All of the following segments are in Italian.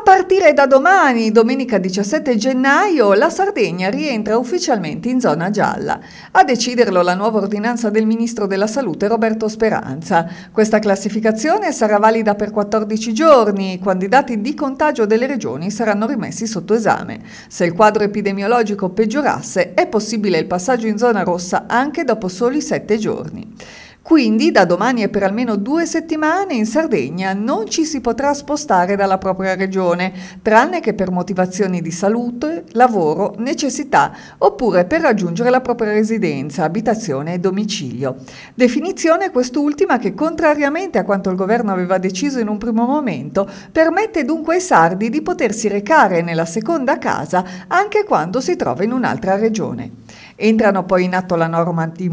A partire da domani, domenica 17 gennaio, la Sardegna rientra ufficialmente in zona gialla. A deciderlo la nuova ordinanza del Ministro della Salute Roberto Speranza. Questa classificazione sarà valida per 14 giorni. quando I dati di contagio delle regioni saranno rimessi sotto esame. Se il quadro epidemiologico peggiorasse, è possibile il passaggio in zona rossa anche dopo soli 7 giorni. Quindi da domani e per almeno due settimane in Sardegna non ci si potrà spostare dalla propria regione, tranne che per motivazioni di salute, lavoro, necessità oppure per raggiungere la propria residenza, abitazione e domicilio. Definizione quest'ultima che contrariamente a quanto il governo aveva deciso in un primo momento, permette dunque ai sardi di potersi recare nella seconda casa anche quando si trova in un'altra regione. Entrano poi in atto la norma di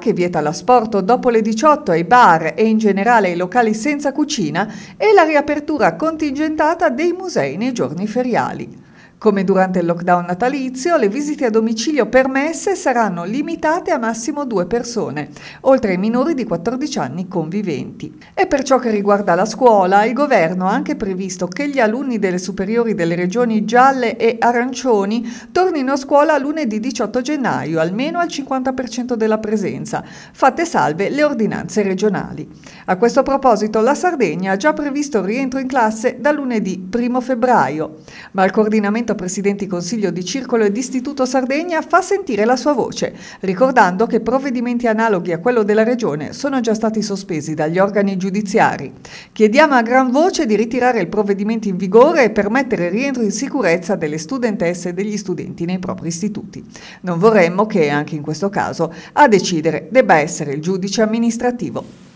che vieta l'asporto dopo le 18 ai bar e in generale ai locali senza cucina e la riapertura contingentata dei musei nei giorni feriali. Come durante il lockdown natalizio, le visite a domicilio permesse saranno limitate a massimo due persone, oltre ai minori di 14 anni conviventi. E per ciò che riguarda la scuola, il governo ha anche previsto che gli alunni delle superiori delle regioni gialle e arancioni tornino a scuola lunedì 18 gennaio, almeno al 50% della presenza, fatte salve le ordinanze regionali. A questo proposito, la Sardegna ha già previsto il rientro in classe da lunedì 1 febbraio, ma il coordinamento candidato a Presidente Consiglio di Circolo e Istituto Sardegna, fa sentire la sua voce, ricordando che provvedimenti analoghi a quello della Regione sono già stati sospesi dagli organi giudiziari. Chiediamo a gran voce di ritirare il provvedimento in vigore e permettere il rientro in sicurezza delle studentesse e degli studenti nei propri istituti. Non vorremmo che, anche in questo caso, a decidere debba essere il giudice amministrativo.